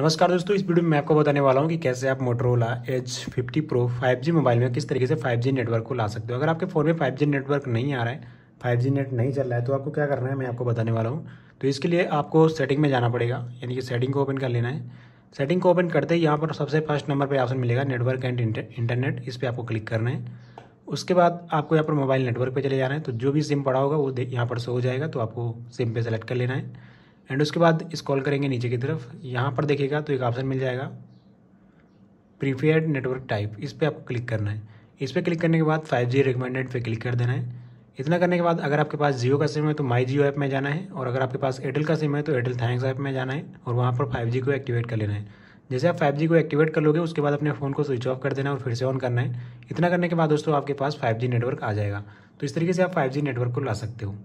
नमस्कार दोस्तों इस वीडियो में मैं आपको बताने वाला हूँ कि कैसे आप Motorola H fifty pro G mobile में किस तरीके से 5G नेटवर्क को ला सकते हो अगर आपके फ़ोन में 5G नेटवर्क नहीं आ रहा है 5G नेट नहीं चल रहा है तो आपको क्या करना है मैं आपको बताने वाला हूँ तो इसके लिए आपको सेटिंग में जाना पड़ेगा यानी कि सेटिंग को ओपन कर लेना है सेटिंग को ओपन करते ही यहाँ पर सबसे फर्स्ट नंबर पर ऑप्शन मिलेगा नेटवर्क एंड इंटरनेट इस पर आपको क्लिक करना है उसके बाद आपको यहाँ पर मोबाइल नेटवर्क पर चले जाना है तो जो भी सिम पड़ा होगा वो यहाँ पर शो हो जाएगा तो आपको सिम पर सेलेक्ट कर लेना है एंड उसके बाद कॉल करेंगे नीचे की तरफ यहाँ पर देखिएगा तो एक ऑप्शन मिल जाएगा प्रीफेड नेटवर्क टाइप इस पर आपको क्लिक करना है इस पर क्लिक करने के बाद फाइव जी रिकमेंडेड पे क्लिक कर देना है इतना करने के बाद अगर आपके पास जियो का सिम है तो माई जियो ऐप में जाना है और अगर आपके पास एयरटेल का सिम है तो एयरटेल थैंक्स ऐप में जाना है और वहाँ पर फाइव जी को एक्टिवेट कर लेना है जैसे आप 5G को एक्टिवेट कर लोगे उसके बाद अपने फ़ोन को स्विच ऑफ कर देना और फिर से ऑन करना है इतना करने के बाद दोस्तों आपके पास फाइव नेटवर्क आ जाएगा तो इस तरीके से आप फाइव नेटवर्क को ला सकते हो